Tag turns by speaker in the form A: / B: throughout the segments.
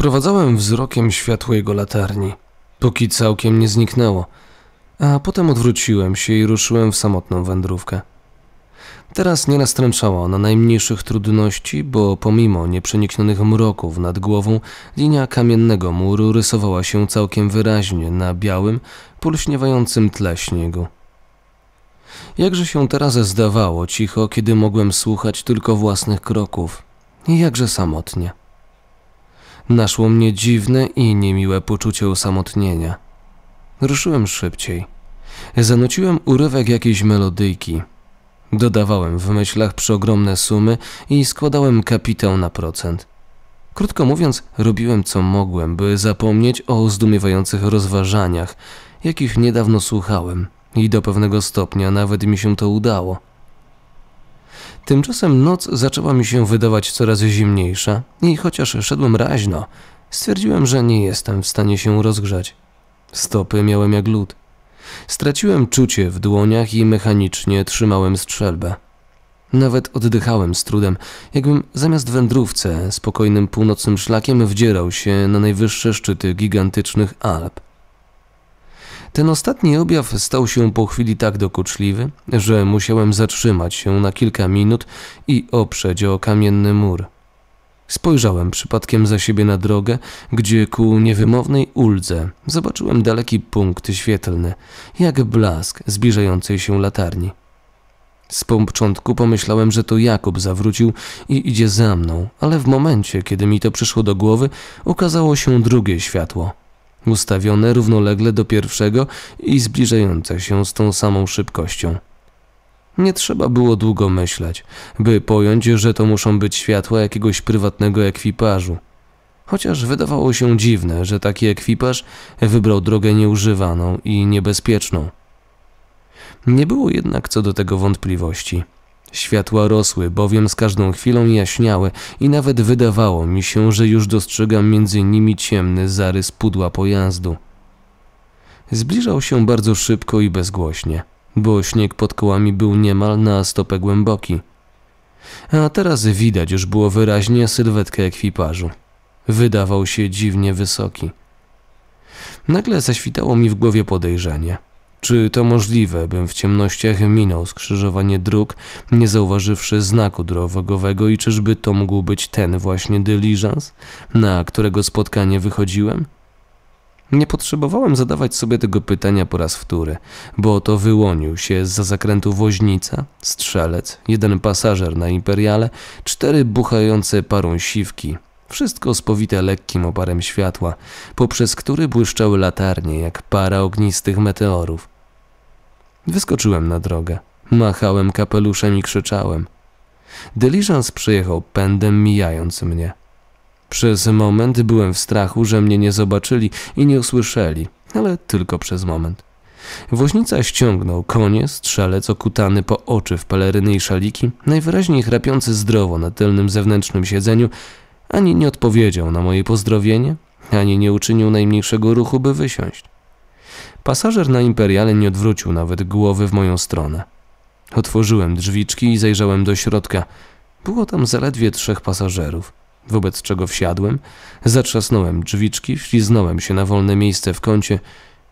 A: Prowadzałem wzrokiem światło jego latarni, póki całkiem nie zniknęło, a potem odwróciłem się i ruszyłem w samotną wędrówkę. Teraz nie nastręczała ona najmniejszych trudności, bo pomimo nieprzeniknionych mroków nad głową, linia kamiennego muru rysowała się całkiem wyraźnie na białym, pulśniewającym tle śniegu. Jakże się teraz zdawało cicho, kiedy mogłem słuchać tylko własnych kroków i jakże samotnie naszło mnie dziwne i niemiłe poczucie osamotnienia. Ruszyłem szybciej. Zanuciłem urywek jakiejś melodyjki. Dodawałem w myślach przeogromne sumy i składałem kapitał na procent. Krótko mówiąc, robiłem co mogłem, by zapomnieć o zdumiewających rozważaniach, jakich niedawno słuchałem i do pewnego stopnia nawet mi się to udało. Tymczasem noc zaczęła mi się wydawać coraz zimniejsza i chociaż szedłem raźno, stwierdziłem, że nie jestem w stanie się rozgrzać. Stopy miałem jak lód. Straciłem czucie w dłoniach i mechanicznie trzymałem strzelbę. Nawet oddychałem z trudem, jakbym zamiast wędrówce spokojnym północnym szlakiem wdzierał się na najwyższe szczyty gigantycznych Alp. Ten ostatni objaw stał się po chwili tak dokuczliwy, że musiałem zatrzymać się na kilka minut i oprzeć o kamienny mur. Spojrzałem przypadkiem za siebie na drogę, gdzie ku niewymownej uldze zobaczyłem daleki punkt świetlny, jak blask zbliżającej się latarni. Z początku pomyślałem, że to Jakub zawrócił i idzie za mną, ale w momencie, kiedy mi to przyszło do głowy, ukazało się drugie światło ustawione równolegle do pierwszego i zbliżające się z tą samą szybkością. Nie trzeba było długo myśleć, by pojąć, że to muszą być światła jakiegoś prywatnego ekwipażu. Chociaż wydawało się dziwne, że taki ekwipaż wybrał drogę nieużywaną i niebezpieczną. Nie było jednak co do tego wątpliwości. Światła rosły, bowiem z każdą chwilą jaśniały i nawet wydawało mi się, że już dostrzegam między nimi ciemny zarys pudła pojazdu. Zbliżał się bardzo szybko i bezgłośnie, bo śnieg pod kołami był niemal na stopę głęboki. A teraz widać już było wyraźnie sylwetkę ekwipażu. Wydawał się dziwnie wysoki. Nagle zaświtało mi w głowie podejrzenie – czy to możliwe, bym w ciemnościach minął skrzyżowanie dróg, nie zauważywszy znaku drogowego i czyżby to mógł być ten właśnie dyliżans, na którego spotkanie wychodziłem? Nie potrzebowałem zadawać sobie tego pytania po raz wtóry, bo oto wyłonił się za zakrętu woźnica, strzelec, jeden pasażer na imperiale, cztery buchające parą siwki, wszystko spowite lekkim oparem światła, poprzez który błyszczały latarnie jak para ognistych meteorów. Wyskoczyłem na drogę. Machałem kapeluszem i krzyczałem. Deliżans przyjechał pędem, mijając mnie. Przez moment byłem w strachu, że mnie nie zobaczyli i nie usłyszeli, ale tylko przez moment. Woźnica ściągnął konie, strzelec okutany po oczy w peleryny i szaliki, najwyraźniej chrapiący zdrowo na tylnym zewnętrznym siedzeniu, ani nie odpowiedział na moje pozdrowienie, ani nie uczynił najmniejszego ruchu, by wysiąść. Pasażer na imperiale nie odwrócił nawet głowy w moją stronę. Otworzyłem drzwiczki i zajrzałem do środka. Było tam zaledwie trzech pasażerów, wobec czego wsiadłem, zatrzasnąłem drzwiczki, wśliznąłem się na wolne miejsce w kącie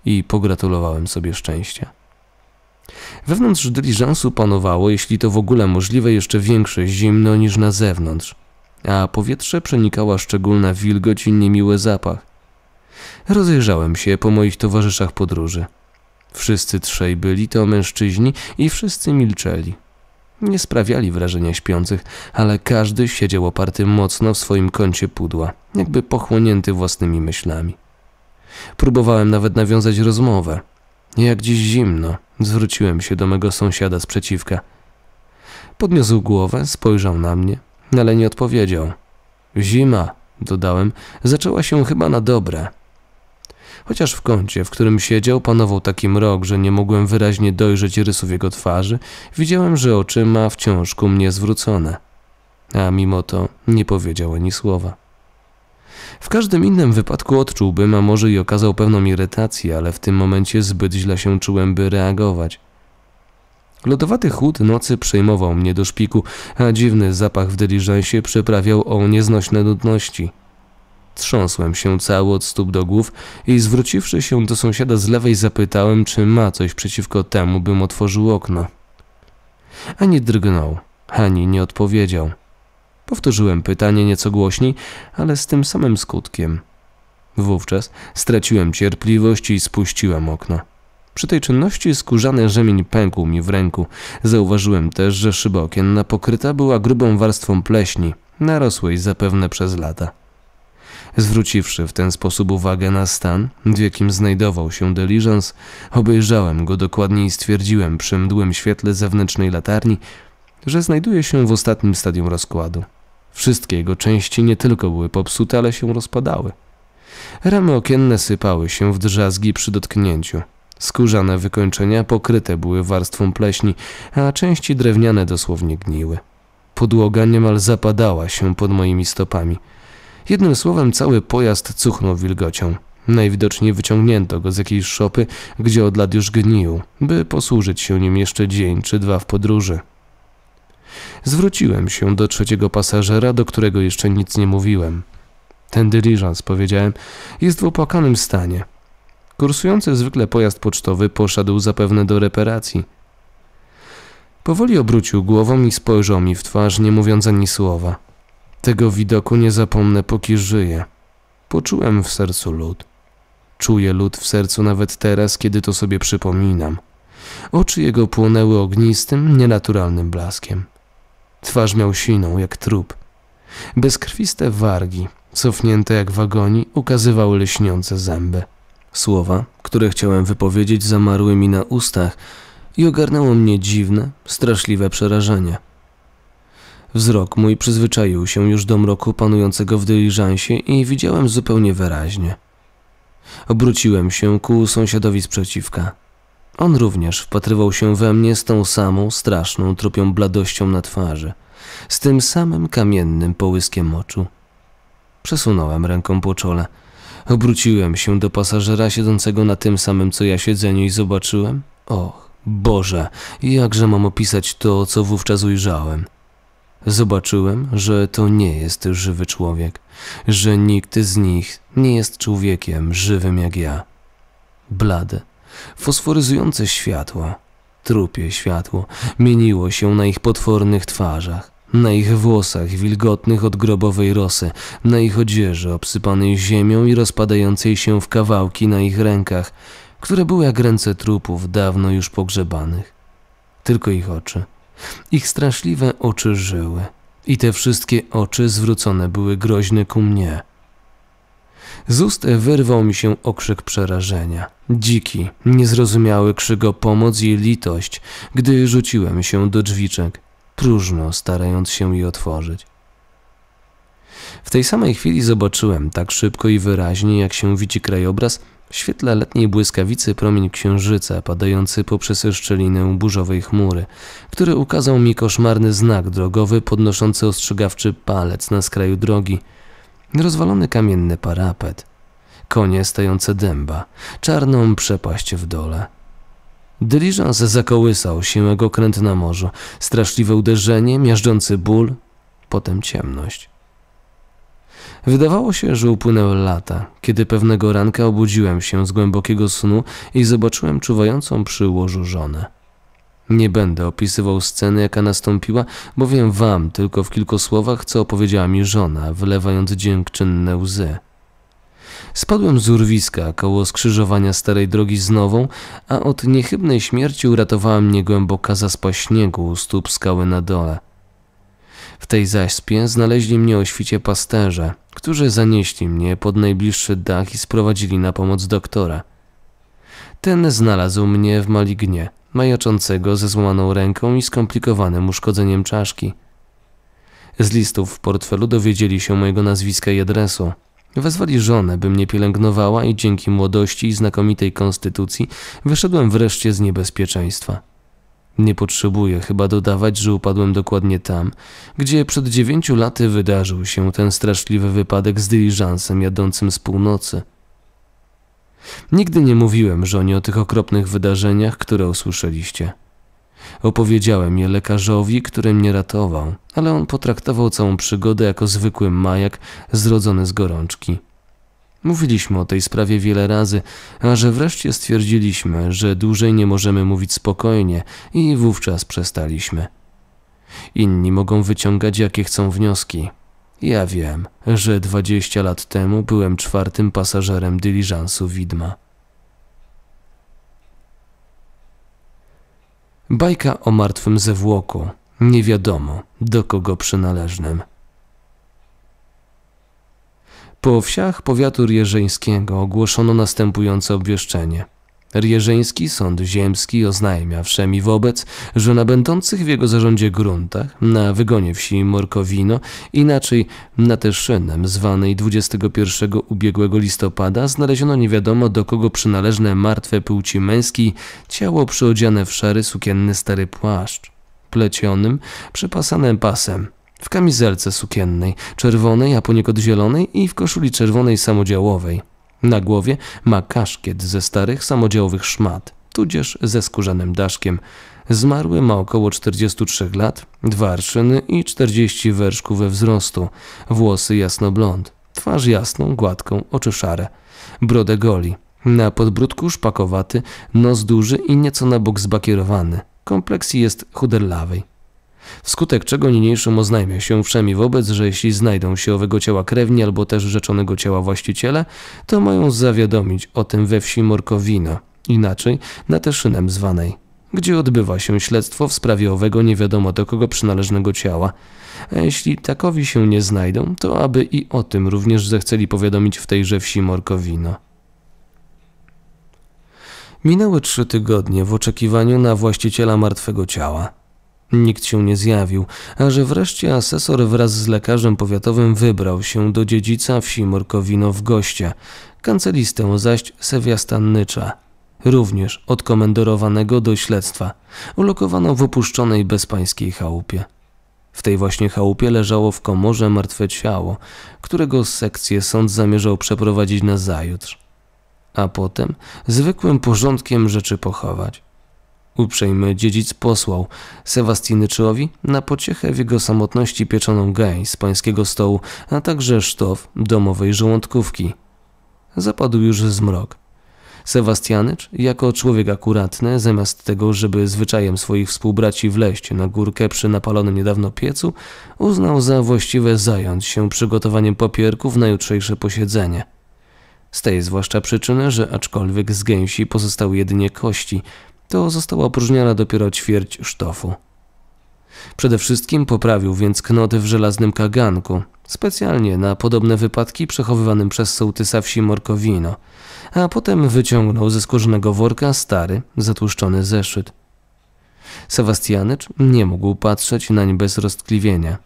A: i pogratulowałem sobie szczęścia. Wewnątrz dyliżansu panowało, jeśli to w ogóle możliwe, jeszcze większe zimno niż na zewnątrz a powietrze przenikała szczególna wilgoć i niemiły zapach. Rozejrzałem się po moich towarzyszach podróży. Wszyscy trzej byli to mężczyźni i wszyscy milczeli. Nie sprawiali wrażenia śpiących, ale każdy siedział oparty mocno w swoim kącie pudła, jakby pochłonięty własnymi myślami. Próbowałem nawet nawiązać rozmowę. Jak dziś zimno, zwróciłem się do mego sąsiada z przeciwka. Podniósł głowę, spojrzał na mnie, ale nie odpowiedział. Zima, dodałem, zaczęła się chyba na dobre. Chociaż w kącie, w którym siedział, panował taki mrok, że nie mogłem wyraźnie dojrzeć rysów jego twarzy, widziałem, że oczy ma wciąż ku mnie zwrócone. A mimo to nie powiedział ani słowa. W każdym innym wypadku odczułbym, a może i okazał pewną irytację, ale w tym momencie zbyt źle się czułem, by reagować. Lodowaty chłód nocy przejmował mnie do szpiku, a dziwny zapach w dyliżansie przeprawiał o nieznośne nudności. Trząsłem się cały od stóp do głów i zwróciwszy się do sąsiada z lewej zapytałem, czy ma coś przeciwko temu, bym otworzył okno. Ani drgnął, ani nie odpowiedział. Powtórzyłem pytanie nieco głośniej, ale z tym samym skutkiem. Wówczas straciłem cierpliwość i spuściłem okno. Przy tej czynności skórzany rzemień pękł mi w ręku. Zauważyłem też, że szyba okienna pokryta była grubą warstwą pleśni, narosłej zapewne przez lata. Zwróciwszy w ten sposób uwagę na stan, w jakim znajdował się deliżans, obejrzałem go dokładnie i stwierdziłem przy mdłym świetle zewnętrznej latarni, że znajduje się w ostatnim stadium rozkładu. Wszystkie jego części nie tylko były popsute, ale się rozpadały. Ramy okienne sypały się w drzazgi przy dotknięciu. Skórzane wykończenia pokryte były warstwą pleśni, a części drewniane dosłownie gniły. Podłoga niemal zapadała się pod moimi stopami. Jednym słowem cały pojazd cuchnął wilgocią. Najwidoczniej wyciągnięto go z jakiejś szopy, gdzie od lat już gnił, by posłużyć się nim jeszcze dzień czy dwa w podróży. Zwróciłem się do trzeciego pasażera, do którego jeszcze nic nie mówiłem. Ten dyliżans, powiedziałem, jest w opłakanym stanie. Kursujący zwykle pojazd pocztowy poszedł zapewne do reparacji. Powoli obrócił głową i spojrzał mi w twarz, nie mówiąc ani słowa. Tego widoku nie zapomnę, póki żyję. Poczułem w sercu lód. Czuję lód w sercu nawet teraz, kiedy to sobie przypominam. Oczy jego płonęły ognistym, nienaturalnym blaskiem. Twarz miał siną, jak trup. Bezkrwiste wargi, cofnięte jak wagoni, ukazywały lśniące zęby. Słowa, które chciałem wypowiedzieć, zamarły mi na ustach i ogarnęło mnie dziwne, straszliwe przerażenie. Wzrok mój przyzwyczaił się już do mroku panującego w dyliżansie i widziałem zupełnie wyraźnie. Obróciłem się ku sąsiadowi sprzeciwka. On również wpatrywał się we mnie z tą samą straszną, trupią bladością na twarzy, z tym samym kamiennym połyskiem oczu. Przesunąłem ręką po czole – Obróciłem się do pasażera siedzącego na tym samym co ja siedzeniu i zobaczyłem. Och, Boże, jakże mam opisać to, co wówczas ujrzałem. Zobaczyłem, że to nie jest żywy człowiek, że nikt z nich nie jest człowiekiem żywym jak ja. Blade, fosforyzujące światło, trupie światło, mieniło się na ich potwornych twarzach. Na ich włosach wilgotnych od grobowej rosy, na ich odzieży obsypanej ziemią i rozpadającej się w kawałki na ich rękach, które były jak ręce trupów dawno już pogrzebanych. Tylko ich oczy. Ich straszliwe oczy żyły. I te wszystkie oczy zwrócone były groźne ku mnie. Z ust wyrwał mi się okrzyk przerażenia. Dziki, niezrozumiały krzyk o pomoc i litość, gdy rzuciłem się do drzwiczek próżno starając się je otworzyć. W tej samej chwili zobaczyłem tak szybko i wyraźnie, jak się widzi krajobraz, w świetle letniej błyskawicy promień księżyca padający poprzez szczelinę burzowej chmury, który ukazał mi koszmarny znak drogowy podnoszący ostrzegawczy palec na skraju drogi, rozwalony kamienny parapet, konie stające dęba, czarną przepaść w dole. Dyliżans zakołysał się jak okręt na morzu. Straszliwe uderzenie, miażdżący ból, potem ciemność. Wydawało się, że upłynęły lata, kiedy pewnego ranka obudziłem się z głębokiego snu i zobaczyłem czuwającą przy łożu żonę. Nie będę opisywał sceny, jaka nastąpiła, bowiem wam tylko w kilku słowach, co opowiedziała mi żona, wylewając dziękczynne łzy. Spadłem z urwiska koło skrzyżowania starej drogi z nową, a od niechybnej śmierci uratowała mnie głęboka zaspa śniegu u stóp skały na dole. W tej zaśpie znaleźli mnie o świcie pasterze, którzy zanieśli mnie pod najbliższy dach i sprowadzili na pomoc doktora. Ten znalazł mnie w malignie, majaczącego ze złamaną ręką i skomplikowanym uszkodzeniem czaszki. Z listów w portfelu dowiedzieli się mojego nazwiska i adresu. Wezwali żonę, by mnie pielęgnowała i dzięki młodości i znakomitej konstytucji wyszedłem wreszcie z niebezpieczeństwa. Nie potrzebuję chyba dodawać, że upadłem dokładnie tam, gdzie przed dziewięciu laty wydarzył się ten straszliwy wypadek z dyliżansem jadącym z północy. Nigdy nie mówiłem żonie o tych okropnych wydarzeniach, które usłyszeliście. Opowiedziałem je lekarzowi, który mnie ratował, ale on potraktował całą przygodę jako zwykły majak zrodzony z gorączki. Mówiliśmy o tej sprawie wiele razy, a że wreszcie stwierdziliśmy, że dłużej nie możemy mówić spokojnie i wówczas przestaliśmy. Inni mogą wyciągać jakie chcą wnioski. Ja wiem, że dwadzieścia lat temu byłem czwartym pasażerem dyliżansu widma. Bajka o martwym zewłoku, nie wiadomo do kogo przynależnym. Po wsiach powiatu rjeżeńskiego ogłoszono następujące obwieszczenie – Rierzyński Sąd Ziemski oznajmia wszemi wobec, że na będących w jego zarządzie gruntach, na wygonie wsi Morkowino, inaczej na Teszynem, zwanej 21 ubiegłego listopada, znaleziono nie wiadomo do kogo przynależne martwe płci męskiej ciało przyodziane w szary sukienny stary płaszcz, plecionym, przypasanym pasem, w kamizelce sukiennej, czerwonej, a poniekąd zielonej i w koszuli czerwonej samodziałowej na głowie ma kaszkiet ze starych samodziałowych szmat, tudzież ze skórzanym daszkiem. Zmarły ma około 43 lat, dwa arszyny i 40 werszków we wzrostu, włosy jasnoblond, twarz jasną, gładką, oczy szare, brodę goli. Na podbródku szpakowaty, nos duży i nieco na bok zbakierowany. Kompleksji jest chuderlawej wskutek czego niniejszym oznajmia się wszemi wobec, że jeśli znajdą się owego ciała krewni albo też rzeczonego ciała właściciele, to mają zawiadomić o tym we wsi Morkowina, inaczej na Teszynem zwanej, gdzie odbywa się śledztwo w sprawie owego nie wiadomo do kogo przynależnego ciała. A jeśli takowi się nie znajdą, to aby i o tym również zechceli powiadomić w tejże wsi Morkowino. Minęły trzy tygodnie w oczekiwaniu na właściciela martwego ciała. Nikt się nie zjawił, a że wreszcie asesor wraz z lekarzem powiatowym wybrał się do dziedzica wsi Morkowino w gościa, kancelistę zaś Sewiastannycza, również odkomendorowanego do śledztwa, ulokowano w opuszczonej bezpańskiej chałupie. W tej właśnie chałupie leżało w komorze martwe ciało, którego sekcję sąd zamierzał przeprowadzić na zajutrz, a potem zwykłym porządkiem rzeczy pochować. Uprzejmy dziedzic posłał Sewastijnyczyłowi na pociechę w jego samotności pieczoną gęś z pańskiego stołu, a także sztof domowej żołądkówki. Zapadł już zmrok. Sebastianycz, jako człowiek akuratny, zamiast tego, żeby zwyczajem swoich współbraci wleść na górkę przy napalonym niedawno piecu, uznał za właściwe zająć się przygotowaniem papierków na jutrzejsze posiedzenie. Z tej zwłaszcza przyczyny, że aczkolwiek z gęsi pozostały jedynie kości – to została opróżniana dopiero ćwierć sztofu. Przede wszystkim poprawił więc knoty w żelaznym kaganku, specjalnie na podobne wypadki przechowywanym przez sołtysa wsi Morkowino, a potem wyciągnął ze skórzonego worka stary, zatłuszczony zeszyt. Sebastianycz nie mógł patrzeć nań bez roztkliwienia.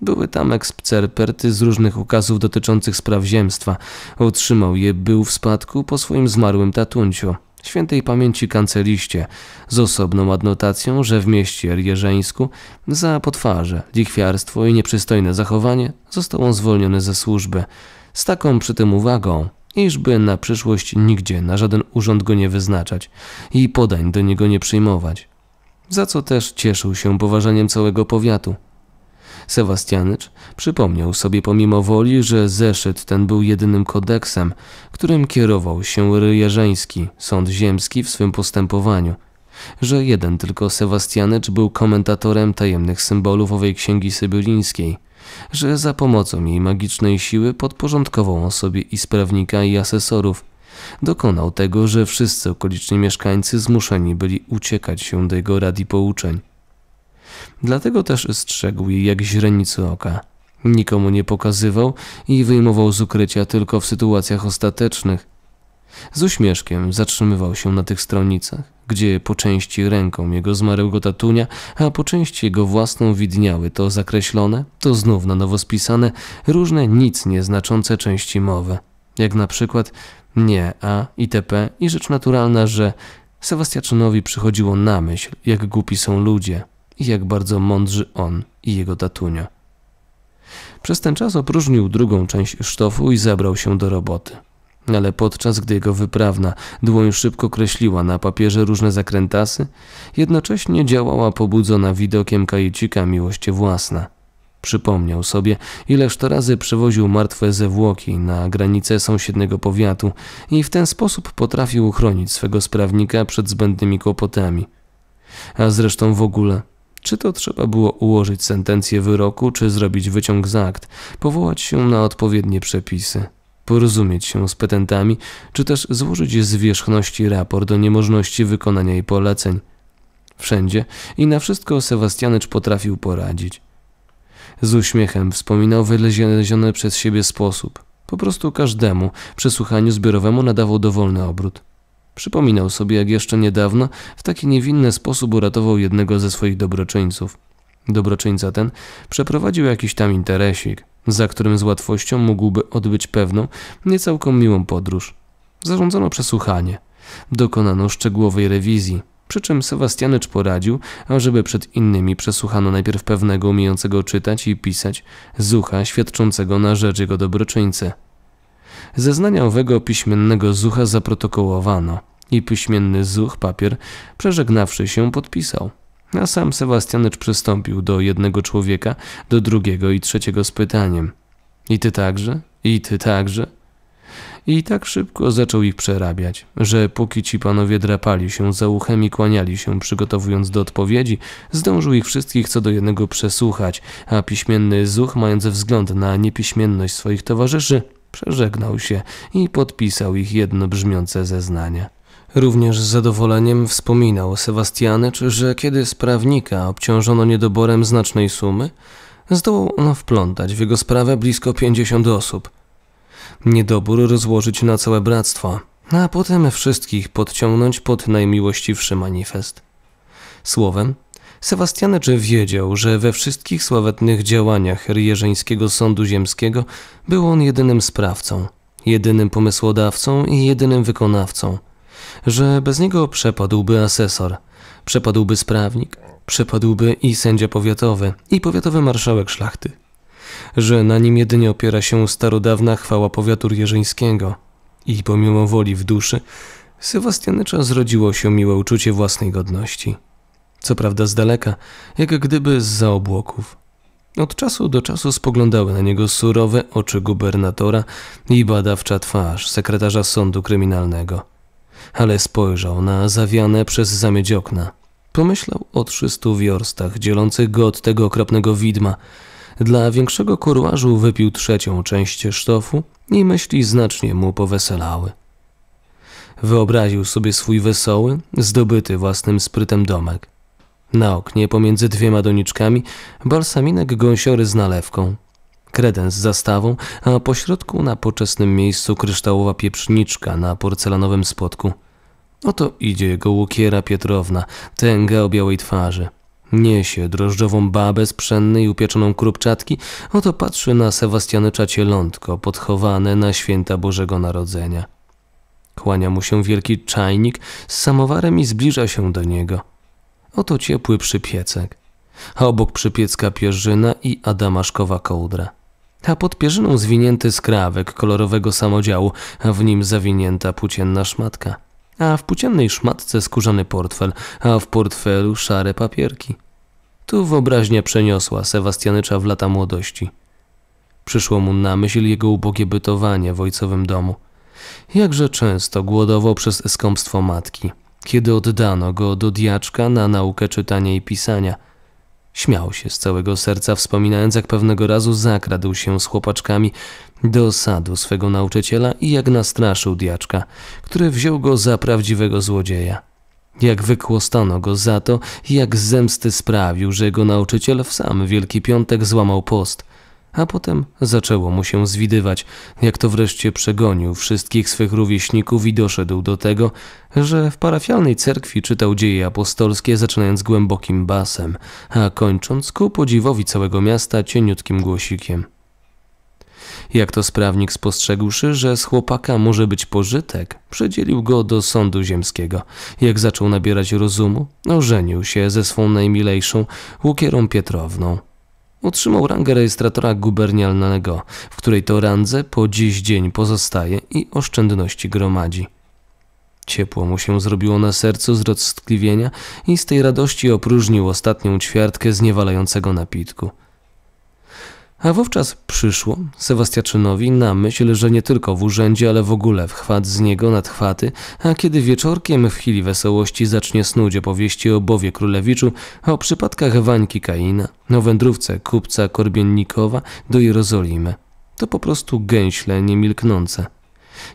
A: Były tam ekspcerperty z różnych ukazów dotyczących spraw ziemstwa. Otrzymał je był w spadku po swoim zmarłym tatunciu, świętej pamięci kanceliście, z osobną adnotacją, że w mieście Rjeżeńsku za potwarze, lichwiarstwo i nieprzystojne zachowanie został on zwolniony ze służby, z taką przy tym uwagą, iżby na przyszłość nigdzie na żaden urząd go nie wyznaczać i podań do niego nie przyjmować, za co też cieszył się poważaniem całego powiatu. Sebastianycz przypomniał sobie pomimo woli, że zeszyt ten był jedynym kodeksem, którym kierował się Ryjerzeński, sąd ziemski w swym postępowaniu że jeden tylko Sebastianycz był komentatorem tajemnych symbolów owej księgi sybilińskiej, że za pomocą jej magicznej siły podporządkował sobie i sprawnika i asesorów. Dokonał tego, że wszyscy okoliczni mieszkańcy zmuszeni byli uciekać się do jego rad i pouczeń. Dlatego też strzegł jej jak źrenicy oka. Nikomu nie pokazywał i wyjmował z ukrycia tylko w sytuacjach ostatecznych. Z uśmieszkiem zatrzymywał się na tych stronicach, gdzie po części ręką jego zmarłego tatunia, a po części jego własną widniały to zakreślone, to znów na nowo spisane, różne nic nieznaczące części mowy. Jak na przykład nie, a itp. i rzecz naturalna, że Sebastianowi przychodziło na myśl, jak głupi są ludzie, jak bardzo mądrzy on i jego tatunia. Przez ten czas opróżnił drugą część sztofu i zabrał się do roboty. Ale podczas gdy jego wyprawna dłoń szybko kreśliła na papierze różne zakrętasy, jednocześnie działała pobudzona widokiem kajucika miłość własna. Przypomniał sobie, ileż to razy przewoził martwe zewłoki na granicę sąsiedniego powiatu i w ten sposób potrafił uchronić swego sprawnika przed zbędnymi kłopotami. A zresztą w ogóle czy to trzeba było ułożyć sentencję wyroku, czy zrobić wyciąg z akt, powołać się na odpowiednie przepisy, porozumieć się z petentami, czy też złożyć z wierzchności raport o niemożności wykonania jej poleceń. Wszędzie i na wszystko Sebastianycz potrafił poradzić. Z uśmiechem wspominał wyleziony przez siebie sposób. Po prostu każdemu przesłuchaniu zbiorowemu nadawał dowolny obrót. Przypominał sobie, jak jeszcze niedawno w taki niewinny sposób uratował jednego ze swoich dobroczyńców. Dobroczyńca ten przeprowadził jakiś tam interesik, za którym z łatwością mógłby odbyć pewną, niecałką miłą podróż. Zarządzono przesłuchanie. Dokonano szczegółowej rewizji, przy czym Sebastianycz poradził, ażeby przed innymi przesłuchano najpierw pewnego umiejącego czytać i pisać zucha świadczącego na rzecz jego dobroczyńcy. Zeznania owego piśmiennego zucha zaprotokołowano i piśmienny zuch papier, przeżegnawszy się, podpisał. A sam Sebastianycz przystąpił do jednego człowieka, do drugiego i trzeciego z pytaniem. I ty także? I ty także? I tak szybko zaczął ich przerabiać, że póki ci panowie drapali się za uchem i kłaniali się, przygotowując do odpowiedzi, zdążył ich wszystkich co do jednego przesłuchać, a piśmienny zuch, mając wzgląd na niepiśmienność swoich towarzyszy, Przeżegnał się i podpisał ich jednobrzmiące zeznania. Również z zadowoleniem wspominał Sebastianecz, że kiedy sprawnika obciążono niedoborem znacznej sumy, zdołał on wplątać w jego sprawę blisko pięćdziesiąt osób. Niedobór rozłożyć na całe bractwo, a potem wszystkich podciągnąć pod najmiłościwszy manifest. Słowem, Sebastianecz wiedział, że we wszystkich sławetnych działaniach Rierzeńskiego Sądu Ziemskiego był on jedynym sprawcą, jedynym pomysłodawcą i jedynym wykonawcą, że bez niego przepadłby asesor, przepadłby sprawnik, przepadłby i sędzia powiatowy, i powiatowy marszałek szlachty, że na nim jedynie opiera się starodawna chwała powiatu Rierzeńskiego i pomimo woli w duszy Sebastianycza zrodziło się miłe uczucie własnej godności co prawda z daleka, jak gdyby za obłoków. Od czasu do czasu spoglądały na niego surowe oczy gubernatora i badawcza twarz sekretarza sądu kryminalnego. Ale spojrzał na zawiane przez zamieć okna. Pomyślał o trzystu wiorstach dzielących go od tego okropnego widma. Dla większego kurłażu wypił trzecią część sztofu i myśli znacznie mu poweselały. Wyobraził sobie swój wesoły, zdobyty własnym sprytem domek. Na oknie pomiędzy dwiema doniczkami balsaminek gąsiory z nalewką, kredens z zastawą, a pośrodku na poczesnym miejscu kryształowa pieprzniczka na porcelanowym spodku. Oto idzie jego łukiera Pietrowna, tęga o białej twarzy. Niesie drożdżową babę z pszennej upieczoną krupczatki, oto patrzy na Sebastianycza cielątko podchowane na święta Bożego Narodzenia. Kłania mu się wielki czajnik z samowarem i zbliża się do niego. Oto ciepły przypiecek. A obok przypiecka pierzyna i adamaszkowa kołdra. A pod pierzyną zwinięty skrawek kolorowego samodziału, a w nim zawinięta płócienna szmatka. A w płóciennej szmatce skórzany portfel, a w portfelu szare papierki. Tu wyobraźnia przeniosła Sebastianycza w lata młodości. Przyszło mu na myśl jego ubogie bytowanie w ojcowym domu. Jakże często głodował przez skąpstwo matki, kiedy oddano go do diaczka na naukę czytania i pisania, śmiał się z całego serca, wspominając, jak pewnego razu zakradł się z chłopaczkami do sadu swego nauczyciela i jak nastraszył diaczka, który wziął go za prawdziwego złodzieja. Jak wykłostano go za to, jak zemsty sprawił, że jego nauczyciel w sam Wielki Piątek złamał post a potem zaczęło mu się zwidywać, jak to wreszcie przegonił wszystkich swych rówieśników i doszedł do tego, że w parafialnej cerkwi czytał dzieje apostolskie, zaczynając głębokim basem, a kończąc ku podziwowi całego miasta cieniutkim głosikiem. Jak to sprawnik spostrzegłszy, że z chłopaka może być pożytek, przydzielił go do sądu ziemskiego. Jak zaczął nabierać rozumu, ożenił się ze swą najmilejszą Łukierą Pietrowną Otrzymał rangę rejestratora gubernialnego, w której to randze po dziś dzień pozostaje i oszczędności gromadzi. Ciepło mu się zrobiło na sercu z roztkliwienia i z tej radości opróżnił ostatnią ćwiartkę zniewalającego napitku. A wówczas przyszło Sebastiaczynowi na myśl, że nie tylko w urzędzie, ale w ogóle w chwat z niego nadchwaty, a kiedy wieczorkiem w chwili wesołości zacznie snuć opowieści o Bowie Królewiczu, o przypadkach Wańki Kaina, o wędrówce kupca Korbiennikowa do Jerozolimy. To po prostu gęśle niemilknące.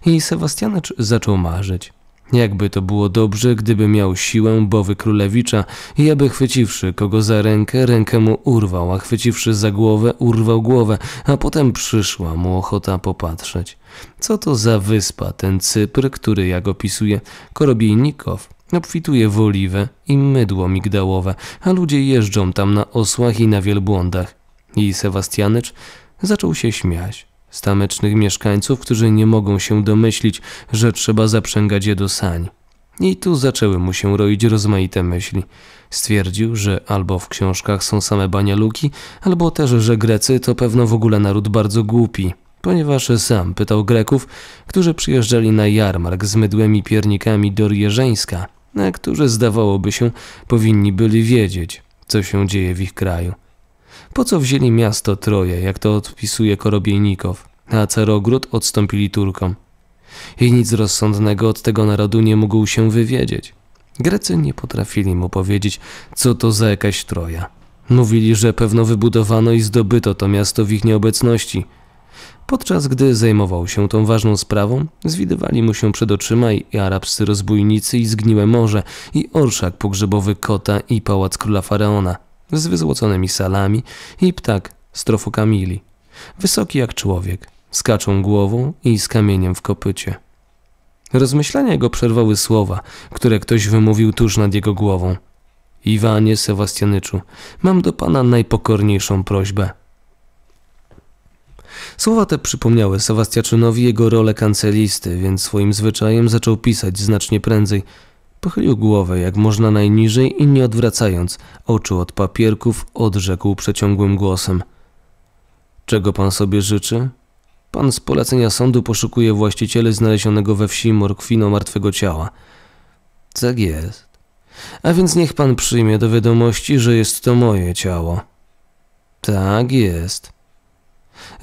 A: I Sebastianecz zaczął marzyć. Jakby to było dobrze, gdyby miał siłę Bowy Królewicza i aby chwyciwszy kogo za rękę, rękę mu urwał, a chwyciwszy za głowę, urwał głowę, a potem przyszła mu ochota popatrzeć. Co to za wyspa, ten Cypr, który jak opisuje Korobijnikow, Obfituje w oliwę i mydło migdałowe, a ludzie jeżdżą tam na osłach i na wielbłądach. I Sebastianycz zaczął się śmiać stamecznych mieszkańców, którzy nie mogą się domyślić, że trzeba zaprzęgać je do sań. I tu zaczęły mu się roić rozmaite myśli. Stwierdził, że albo w książkach są same banialuki, albo też, że Grecy to pewno w ogóle naród bardzo głupi, ponieważ sam pytał Greków, którzy przyjeżdżali na jarmark z mydłymi piernikami do Rierzeńska, na którzy zdawałoby się powinni byli wiedzieć, co się dzieje w ich kraju. Po co wzięli miasto Troje, jak to odpisuje Korobiejnikow, a Cerogród odstąpili Turkom? I nic rozsądnego od tego narodu nie mógł się wywiedzieć. Grecy nie potrafili mu powiedzieć, co to za jakaś Troja. Mówili, że pewno wybudowano i zdobyto to miasto w ich nieobecności. Podczas gdy zajmował się tą ważną sprawą, zwidywali mu się przed oczyma i arabscy rozbójnicy i zgniłe morze, i orszak pogrzebowy kota i pałac króla faraona z wyzłoconymi salami i ptak strofokamili, wysoki jak człowiek, z kaczą głową i z kamieniem w kopycie. Rozmyślania go przerwały słowa, które ktoś wymówił tuż nad jego głową. Iwanie Sebastianyczu, mam do pana najpokorniejszą prośbę. Słowa te przypomniały Sebastiaczynowi jego rolę kancelisty, więc swoim zwyczajem zaczął pisać znacznie prędzej Pochylił głowę jak można najniżej i nie odwracając oczu od papierków, odrzekł przeciągłym głosem. Czego pan sobie życzy? Pan z polecenia sądu poszukuje właściciela znalezionego we wsi Morkwino martwego ciała. Tak jest. A więc niech pan przyjmie do wiadomości, że jest to moje ciało. Tak jest.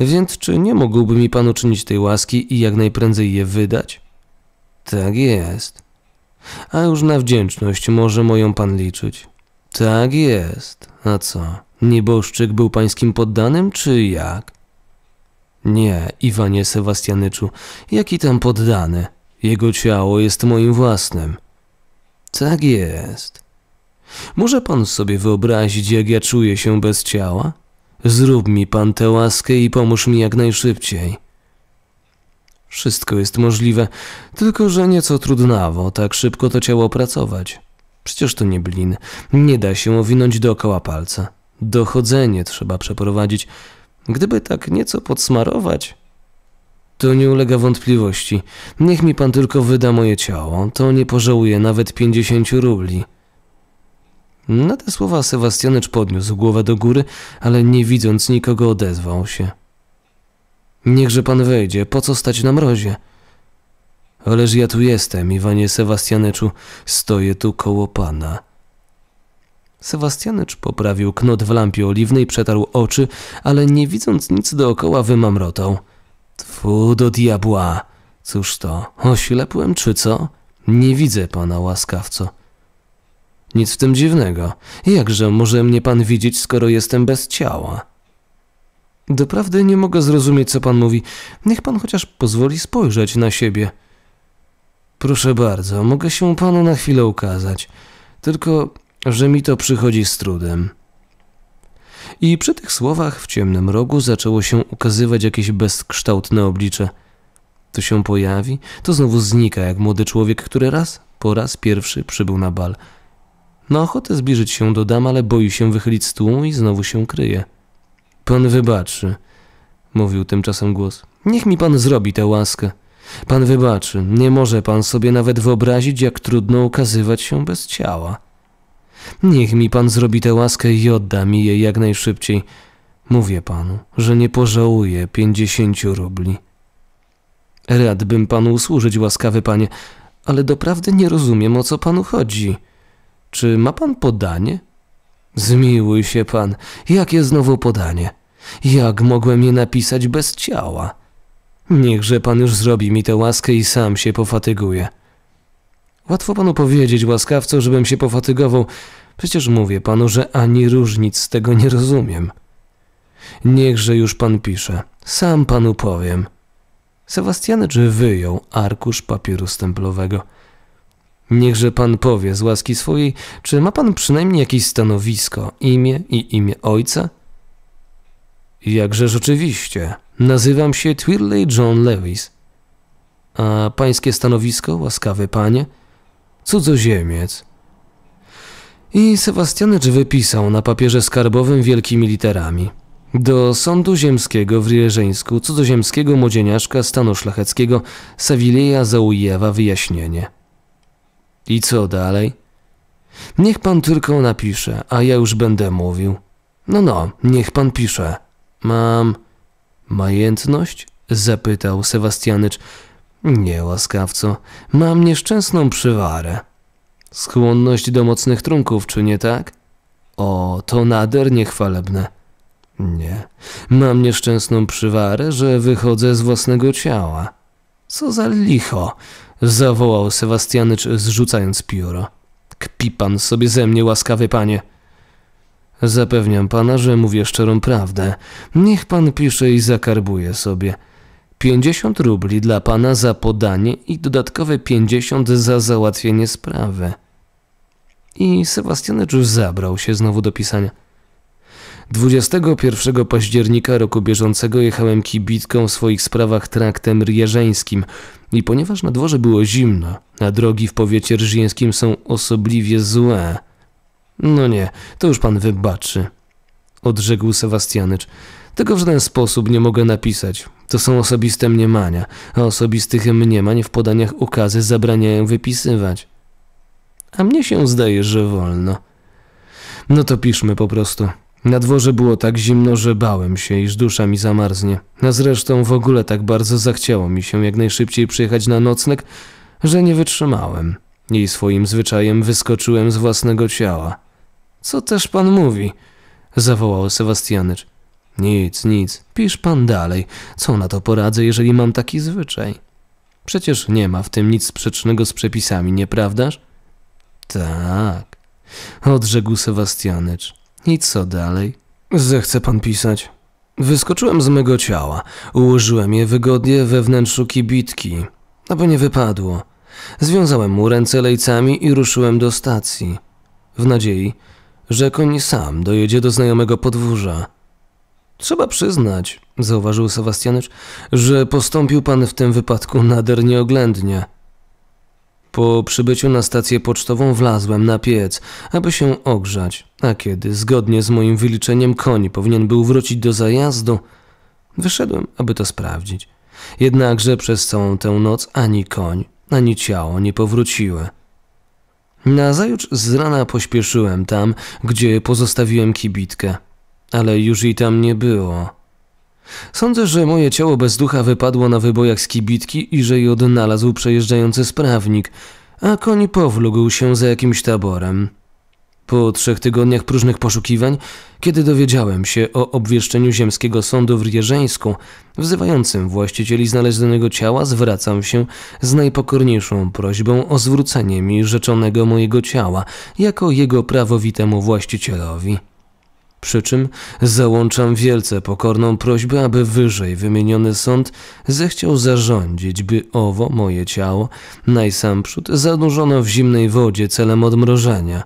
A: Więc czy nie mógłby mi pan uczynić tej łaski i jak najprędzej je wydać? Tak jest. A już na wdzięczność może moją pan liczyć. Tak jest. A co, nieboszczyk był pańskim poddanym, czy jak? Nie, Iwanie Sebastianyczu, jaki tam poddany? Jego ciało jest moim własnym. Tak jest. Może pan sobie wyobrazić, jak ja czuję się bez ciała? Zrób mi pan tę łaskę i pomóż mi jak najszybciej. Wszystko jest możliwe, tylko że nieco trudnawo tak szybko to ciało opracować. Przecież to nie blin, nie da się owinąć dookoła palca. Dochodzenie trzeba przeprowadzić. Gdyby tak nieco podsmarować... To nie ulega wątpliwości. Niech mi pan tylko wyda moje ciało, to nie pożałuję nawet pięćdziesięciu rubli. Na te słowa Sebastianecz podniósł głowę do góry, ale nie widząc nikogo odezwał się. Niechże pan wejdzie, po co stać na mrozie? Ależ ja tu jestem, Iwanie Sebastianeczu, stoję tu koło pana. Sebastianecz poprawił knot w lampie oliwnej, przetarł oczy, ale nie widząc nic dookoła wymamrotał. Tfu do diabła! Cóż to, oślepłem czy co? Nie widzę pana łaskawco. Nic w tym dziwnego. Jakże może mnie pan widzieć, skoro jestem bez ciała? Doprawdy nie mogę zrozumieć, co pan mówi. Niech pan chociaż pozwoli spojrzeć na siebie. Proszę bardzo, mogę się panu na chwilę ukazać. Tylko, że mi to przychodzi z trudem. I przy tych słowach w ciemnym rogu zaczęło się ukazywać jakieś bezkształtne oblicze. To się pojawi, to znowu znika, jak młody człowiek, który raz po raz pierwszy przybył na bal. Na ochotę zbliżyć się do dam, ale boi się wychylić z tłumu i znowu się kryje. Pan wybaczy, mówił tymczasem głos. Niech mi pan zrobi tę łaskę. Pan wybaczy, nie może pan sobie nawet wyobrazić, jak trudno ukazywać się bez ciała. Niech mi pan zrobi tę łaskę i odda mi jej jak najszybciej. Mówię panu, że nie pożałuję pięćdziesięciu rubli. Radbym panu usłużyć, łaskawy panie, ale doprawdy nie rozumiem, o co panu chodzi. Czy ma pan podanie? Zmiłuj się pan, jakie znowu podanie? Jak mogłem je napisać bez ciała? Niechże pan już zrobi mi tę łaskę i sam się pofatyguje. Łatwo panu powiedzieć, łaskawco, żebym się pofatygował. Przecież mówię panu, że ani różnic z tego nie rozumiem. Niechże już pan pisze, sam panu powiem. Sebastianecz wyjął arkusz papieru stemplowego. Niechże pan powie z łaski swojej, czy ma pan przynajmniej jakieś stanowisko, imię i imię ojca? Jakże rzeczywiście, Nazywam się Twirley John Lewis. A pańskie stanowisko, łaskawy panie? Cudzoziemiec. I Sebastianycz wypisał na papierze skarbowym wielkimi literami. Do sądu ziemskiego w Rieżeńsku cudzoziemskiego młodzieniaszka stanu szlacheckiego Sawileja Załujewa wyjaśnienie. I co dalej? Niech pan tylko napisze, a ja już będę mówił. No, no, niech pan pisze. Mam majętność? zapytał Sebastianycz. Nie, łaskawco, mam nieszczęsną przywarę. Skłonność do mocnych trunków, czy nie tak? O, to nader niechwalebne. Nie, mam nieszczęsną przywarę, że wychodzę z własnego ciała. Co za licho, zawołał Sebastianycz, zrzucając pióro. Kpi pan sobie ze mnie, łaskawy panie. Zapewniam pana, że mówię szczerą prawdę. Niech pan pisze i zakarbuje sobie. Pięćdziesiąt rubli dla pana za podanie i dodatkowe pięćdziesiąt za załatwienie sprawy. I Sebastianycz zabrał się znowu do pisania. 21 października roku bieżącego jechałem kibitką w swoich sprawach traktem rjeżeńskim i ponieważ na dworze było zimno, a drogi w powiecie rzyńskim są osobliwie złe. No nie, to już pan wybaczy, odrzekł Sebastianycz. Tego w żaden sposób nie mogę napisać. To są osobiste mniemania, a osobistych mniemań w podaniach ukazy zabraniają wypisywać. A mnie się zdaje, że wolno. No to piszmy po prostu. Na dworze było tak zimno, że bałem się, iż dusza mi zamarznie. A no zresztą w ogóle tak bardzo zachciało mi się jak najszybciej przyjechać na nocnek, że nie wytrzymałem. I swoim zwyczajem wyskoczyłem z własnego ciała. Co też pan mówi? zawołał Sebastianycz. Nic, nic, pisz pan dalej. Co na to poradzę, jeżeli mam taki zwyczaj? Przecież nie ma w tym nic sprzecznego z przepisami, nieprawdaż? Tak, odrzekł Sebastianycz. I co dalej? Zechce pan pisać. Wyskoczyłem z mego ciała. Ułożyłem je wygodnie we wnętrzu kibitki, aby nie wypadło. Związałem mu ręce lejcami i ruszyłem do stacji. W nadziei, że koń sam dojedzie do znajomego podwórza. Trzeba przyznać, zauważył Sebastianycz, że postąpił pan w tym wypadku nader nieoględnie. Po przybyciu na stację pocztową wlazłem na piec, aby się ogrzać, a kiedy, zgodnie z moim wyliczeniem, koń powinien był wrócić do zajazdu, wyszedłem, aby to sprawdzić. Jednakże przez całą tę noc ani koń, ani ciało nie powróciły. Nazajutrz z rana pośpieszyłem tam, gdzie pozostawiłem kibitkę, ale już jej tam nie było. Sądzę, że moje ciało bez ducha wypadło na wybojach z kibitki i że je odnalazł przejeżdżający sprawnik, a koń powlógł się za jakimś taborem. Po trzech tygodniach próżnych poszukiwań, kiedy dowiedziałem się o obwieszczeniu Ziemskiego Sądu w Rieżeńsku, wzywającym właścicieli znalezionego ciała, zwracam się z najpokorniejszą prośbą o zwrócenie mi rzeczonego mojego ciała jako jego prawowitemu właścicielowi. Przy czym załączam wielce pokorną prośbę, aby wyżej wymieniony sąd zechciał zarządzić, by owo moje ciało najsamprzód zanurzono w zimnej wodzie celem odmrożenia.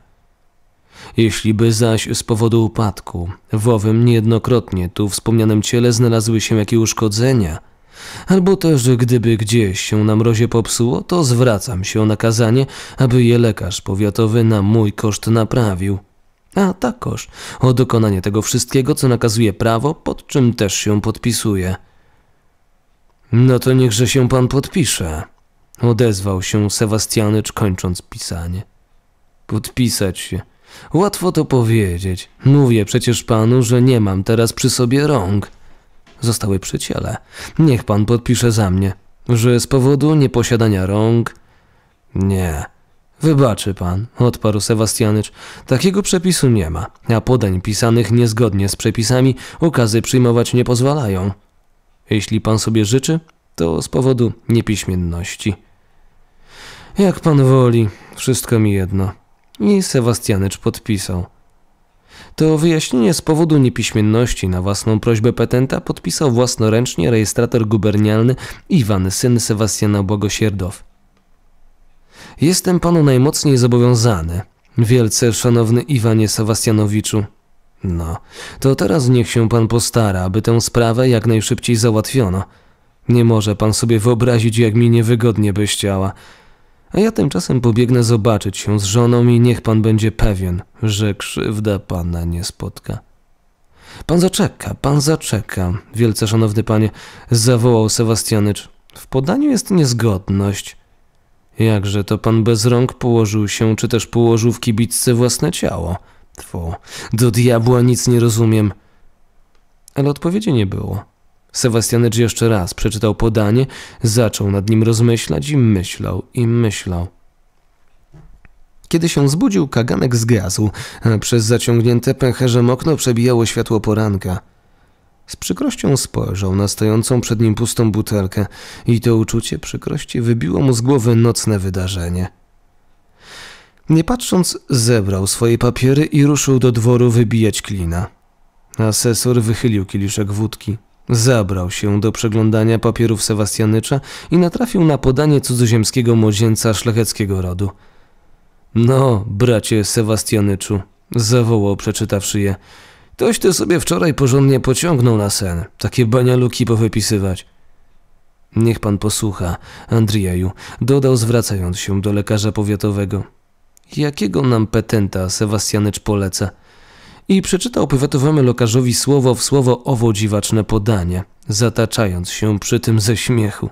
A: Jeśli by zaś z powodu upadku w owym niejednokrotnie tu wspomnianym ciele znalazły się jakieś uszkodzenia, albo też gdyby gdzieś się na mrozie popsuło, to zwracam się o nakazanie, aby je lekarz powiatowy na mój koszt naprawił a takoż o dokonanie tego wszystkiego, co nakazuje prawo, pod czym też się podpisuje. No to niechże się pan podpisze, odezwał się Sebastianycz, kończąc pisanie. Podpisać się. Łatwo to powiedzieć. Mówię przecież panu, że nie mam teraz przy sobie rąk. Zostały przy ciele. Niech pan podpisze za mnie, że z powodu nieposiadania rąk. Nie. Wybaczy pan, odparł Sebastianycz. Takiego przepisu nie ma, a podań pisanych niezgodnie z przepisami ukazy przyjmować nie pozwalają. Jeśli pan sobie życzy, to z powodu niepiśmienności. Jak pan woli, wszystko mi jedno. I Sebastianycz podpisał. To wyjaśnienie z powodu niepiśmienności na własną prośbę petenta podpisał własnoręcznie rejestrator gubernialny Iwan, syn Sebastiana Błogosierdow. Jestem panu najmocniej zobowiązany, wielce szanowny Iwanie Sebastianowiczu. No, to teraz niech się pan postara, aby tę sprawę jak najszybciej załatwiono. Nie może pan sobie wyobrazić, jak mi niewygodnie byś chciała. A ja tymczasem pobiegnę zobaczyć się z żoną i niech pan będzie pewien, że krzywda pana nie spotka. Pan zaczeka, pan zaczeka, wielce szanowny panie, zawołał Sebastianycz. W podaniu jest niezgodność. Jakże to pan bez rąk położył się, czy też położył w kibicce własne ciało? Tfu, do diabła nic nie rozumiem. Ale odpowiedzi nie było. Sebastianecz jeszcze raz przeczytał podanie, zaczął nad nim rozmyślać i myślał, i myślał. Kiedy się zbudził, kaganek zgasł, a przez zaciągnięte pęcherzem okno przebijało światło poranka. Z przykrością spojrzał na stojącą przed nim pustą butelkę i to uczucie przykrości wybiło mu z głowy nocne wydarzenie. Nie patrząc, zebrał swoje papiery i ruszył do dworu wybijać klina. Asesor wychylił kieliszek wódki. Zabrał się do przeglądania papierów Sebastianycza i natrafił na podanie cudzoziemskiego młodzieńca szlacheckiego rodu. No, bracie Sebastianyczu, zawołał przeczytawszy je. Ktoś ty sobie wczoraj porządnie pociągnął na sen, takie banialuki powypisywać. Niech pan posłucha, Andrzeju, dodał zwracając się do lekarza powiatowego. Jakiego nam petenta Sebastianycz poleca? I przeczytał powiatowemu lekarzowi słowo w słowo owo dziwaczne podanie, zataczając się przy tym ze śmiechu.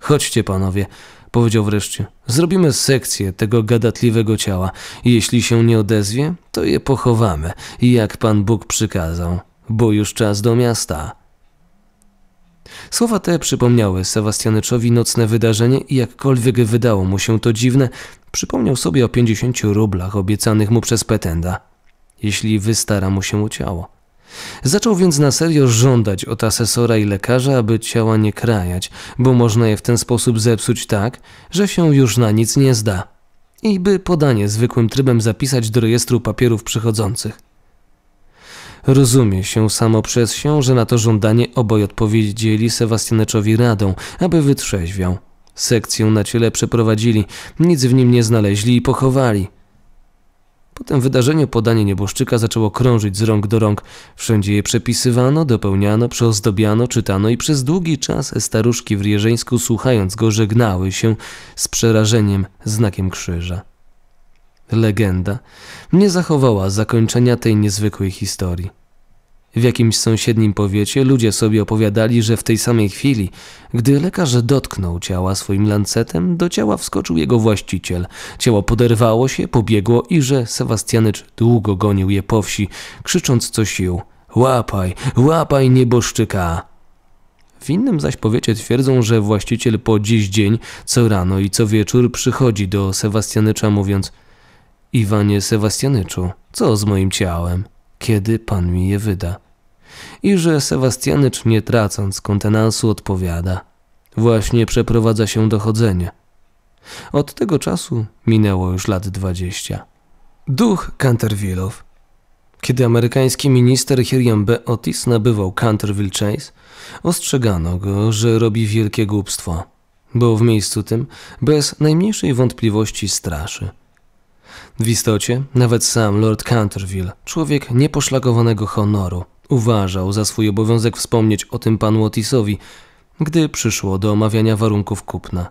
A: Chodźcie panowie, Powiedział wreszcie: Zrobimy sekcję tego gadatliwego ciała. Jeśli się nie odezwie, to je pochowamy, jak Pan Bóg przykazał, bo już czas do miasta. Słowa te przypomniały Sebastianeczowi nocne wydarzenie i jakkolwiek wydało mu się to dziwne, przypomniał sobie o pięćdziesięciu rublach obiecanych mu przez Petenda, jeśli wystara mu się ciało. Zaczął więc na serio żądać od asesora i lekarza, aby ciała nie krajać, bo można je w ten sposób zepsuć tak, że się już na nic nie zda. I by podanie zwykłym trybem zapisać do rejestru papierów przychodzących. Rozumie się samo przez się, że na to żądanie oboje odpowiedzieli Sebastianeczowi radą, aby wytrzeźwiał. Sekcję na ciele przeprowadzili, nic w nim nie znaleźli i pochowali – po tym wydarzeniu podanie nieboszczyka zaczęło krążyć z rąk do rąk. Wszędzie je przepisywano, dopełniano, przeozdobiano, czytano i przez długi czas staruszki w Rieżeńsku słuchając go żegnały się z przerażeniem znakiem krzyża. Legenda nie zachowała zakończenia tej niezwykłej historii. W jakimś sąsiednim powiecie ludzie sobie opowiadali, że w tej samej chwili, gdy lekarz dotknął ciała swoim lancetem, do ciała wskoczył jego właściciel. Ciało poderwało się, pobiegło i że Sebastianycz długo gonił je po wsi, krzycząc co sił. Łapaj, łapaj nieboszczyka! W innym zaś powiecie twierdzą, że właściciel po dziś dzień, co rano i co wieczór przychodzi do Sebastianycza mówiąc Iwanie Sebastianyczu, co z moim ciałem? kiedy pan mi je wyda. I że Sebastianycz nie tracąc kontenansu odpowiada. Właśnie przeprowadza się dochodzenie. Od tego czasu minęło już lat dwadzieścia. Duch Canterville'ów. Kiedy amerykański minister Hiriam B. Otis nabywał Canterville Chase, ostrzegano go, że robi wielkie głupstwo, bo w miejscu tym bez najmniejszej wątpliwości straszy – w istocie, nawet sam Lord Canterville, człowiek nieposzlagowanego honoru, uważał za swój obowiązek wspomnieć o tym panu Otisowi, gdy przyszło do omawiania warunków kupna.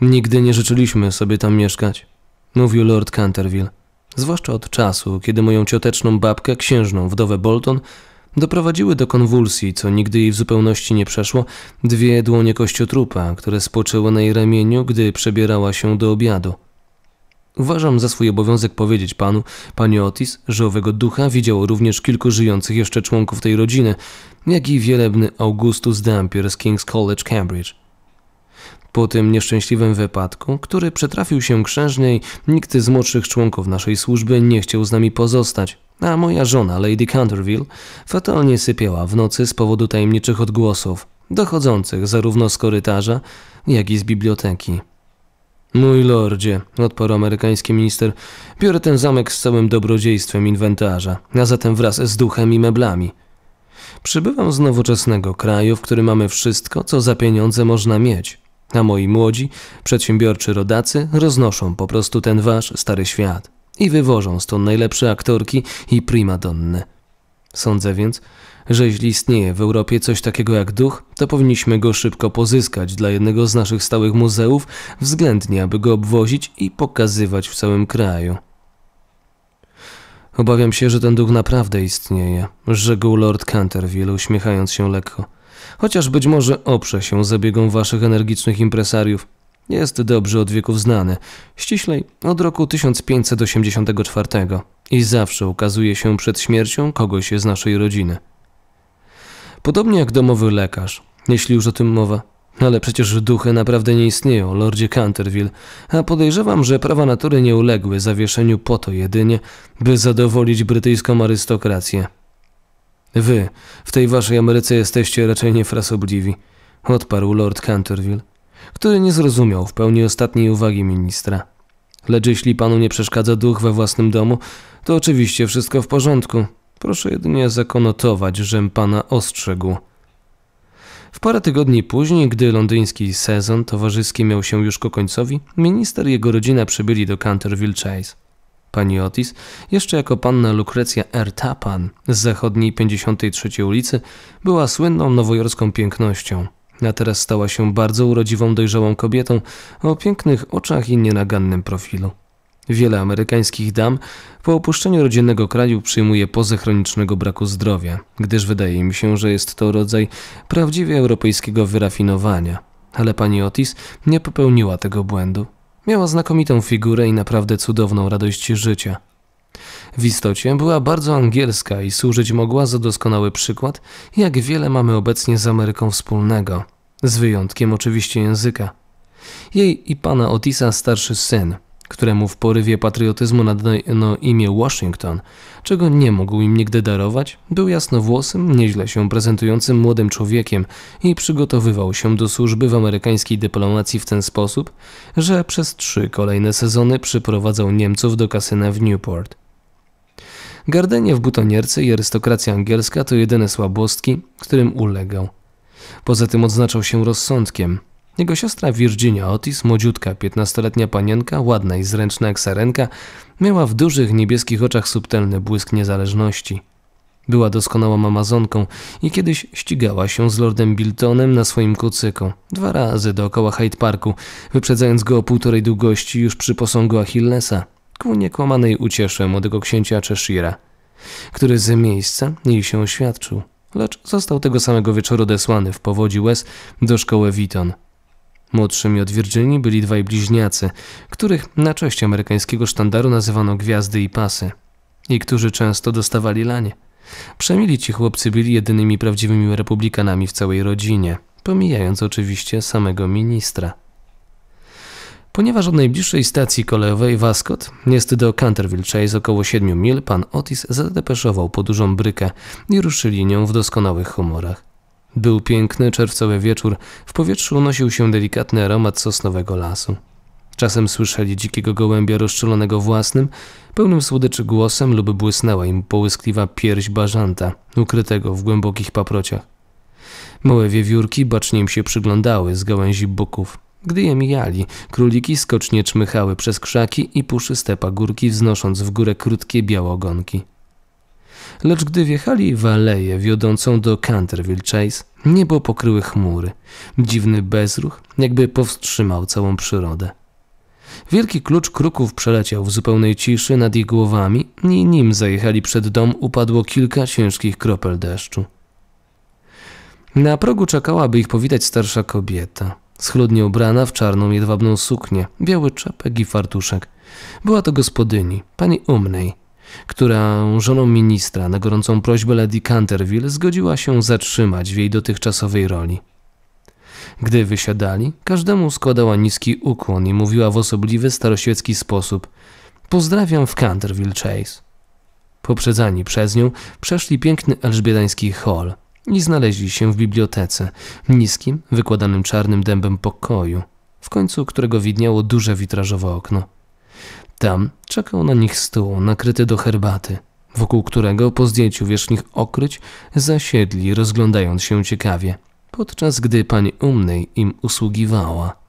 A: Nigdy nie życzyliśmy sobie tam mieszkać, mówił Lord Canterville, zwłaszcza od czasu, kiedy moją cioteczną babkę, księżną wdowę Bolton, doprowadziły do konwulsji, co nigdy jej w zupełności nie przeszło, dwie dłonie kościotrupa, które spoczęły na jej ramieniu, gdy przebierała się do obiadu. Uważam za swój obowiązek powiedzieć panu, panie Otis, że owego ducha widziało również kilku żyjących jeszcze członków tej rodziny, jak i wielebny Augustus Dampier z King's College, Cambridge. Po tym nieszczęśliwym wypadku, który przetrafił się krężniej, nikt z młodszych członków naszej służby nie chciał z nami pozostać, a moja żona, Lady Canterville, fatalnie sypiała w nocy z powodu tajemniczych odgłosów, dochodzących zarówno z korytarza, jak i z biblioteki. Mój lordzie, odparł amerykański minister, biorę ten zamek z całym dobrodziejstwem inwentarza, a zatem wraz z duchem i meblami. Przybywam z nowoczesnego kraju, w którym mamy wszystko, co za pieniądze można mieć. A moi młodzi, przedsiębiorczy rodacy roznoszą po prostu ten wasz stary świat i wywożą stąd najlepsze aktorki i primadonny. Sądzę więc, że jeśli istnieje w Europie coś takiego jak duch, to powinniśmy go szybko pozyskać dla jednego z naszych stałych muzeów, względnie aby go obwozić i pokazywać w całym kraju. Obawiam się, że ten duch naprawdę istnieje, rzekł Lord Canterville, uśmiechając się lekko. Chociaż być może oprze się zabiegom waszych energicznych impresariów. Jest dobrze od wieków znany, ściślej od roku 1584 i zawsze ukazuje się przed śmiercią kogoś z naszej rodziny. Podobnie jak domowy lekarz, jeśli już o tym mowa. Ale przecież duchy naprawdę nie istnieją, lordzie Canterville, a podejrzewam, że prawa natury nie uległy zawieszeniu po to jedynie, by zadowolić brytyjską arystokrację. Wy, w tej waszej Ameryce jesteście raczej niefrasobliwi, odparł lord Canterville, który nie zrozumiał w pełni ostatniej uwagi ministra. Lecz jeśli panu nie przeszkadza duch we własnym domu, to oczywiście wszystko w porządku. Proszę jedynie zakonotować, żem pana ostrzegł. W parę tygodni później, gdy londyński sezon towarzyski miał się już ku końcowi, minister i jego rodzina przybyli do Canterville Chase. Pani Otis, jeszcze jako panna Lukrecja R. z zachodniej 53 ulicy, była słynną nowojorską pięknością, a teraz stała się bardzo urodziwą, dojrzałą kobietą o pięknych oczach i nienagannym profilu. Wiele amerykańskich dam po opuszczeniu rodzinnego kraju przyjmuje pozę chronicznego braku zdrowia, gdyż wydaje mi się, że jest to rodzaj prawdziwie europejskiego wyrafinowania. Ale pani Otis nie popełniła tego błędu. Miała znakomitą figurę i naprawdę cudowną radość życia. W istocie była bardzo angielska i służyć mogła za doskonały przykład, jak wiele mamy obecnie z Ameryką wspólnego, z wyjątkiem oczywiście języka. Jej i pana Otisa starszy syn – któremu w porywie patriotyzmu nadano imię Washington, czego nie mógł im nigdy darować, był jasnowłosym, nieźle się prezentującym młodym człowiekiem i przygotowywał się do służby w amerykańskiej dyplomacji w ten sposób, że przez trzy kolejne sezony przyprowadzał Niemców do kasyna w Newport. Gardenie w butonierce i arystokracja angielska to jedyne słabostki, którym ulegał. Poza tym odznaczał się rozsądkiem – jego siostra Virginia Otis, młodziutka, piętnastoletnia panienka, ładna i zręczna jak sarenka, miała w dużych niebieskich oczach subtelny błysk niezależności. Była doskonałą amazonką i kiedyś ścigała się z lordem Biltonem na swoim kucyku, dwa razy dookoła Hyde Parku, wyprzedzając go o półtorej długości już przy posągu Achillesa, ku niekłamanej uciesze młodego księcia Cheshire'a, który z miejsca jej się oświadczył, lecz został tego samego wieczoru odesłany w powodzi łez do szkoły Witon. Młodszymi od Virginii byli dwaj bliźniacy, których na cześć amerykańskiego sztandaru nazywano gwiazdy i pasy i którzy często dostawali lanie. Przemili ci chłopcy byli jedynymi prawdziwymi republikanami w całej rodzinie, pomijając oczywiście samego ministra. Ponieważ od najbliższej stacji kolejowej Wascot jest do Canterville Chase około 7 mil, pan Otis zadepeszował po dużą brykę i ruszyli nią w doskonałych humorach. Był piękny czerwcowy wieczór, w powietrzu unosił się delikatny aromat sosnowego lasu. Czasem słyszeli dzikiego gołębia rozczulonego własnym, pełnym słodyczy głosem lub błysnęła im połyskliwa pierś bażanta, ukrytego w głębokich paprociach. Małe wiewiórki bacznie im się przyglądały z gałęzi buków. Gdy je mijali, króliki skocznie czmychały przez krzaki i puszyste pagórki, wznosząc w górę krótkie białe ogonki. Lecz gdy wjechali w aleję wiodącą do Canterville Chase, niebo pokryły chmury. Dziwny bezruch jakby powstrzymał całą przyrodę. Wielki klucz kruków przeleciał w zupełnej ciszy nad ich głowami i nim zajechali przed dom upadło kilka ciężkich kropel deszczu. Na progu czekała, by ich powitać starsza kobieta, schludnie ubrana w czarną jedwabną suknię, biały czepek i fartuszek. Była to gospodyni, pani Umnej, która żoną ministra na gorącą prośbę Lady Canterville zgodziła się zatrzymać w jej dotychczasowej roli. Gdy wysiadali, każdemu składała niski ukłon i mówiła w osobliwy staroświecki sposób Pozdrawiam w Canterville Chase. Poprzedzani przez nią przeszli piękny elżbietański hol i znaleźli się w bibliotece, niskim, wykładanym czarnym dębem pokoju, w końcu którego widniało duże witrażowe okno. Tam czekał na nich stół nakryty do herbaty, wokół którego po zdjęciu wierzchnich okryć zasiedli, rozglądając się ciekawie, podczas gdy pani Umnej im usługiwała.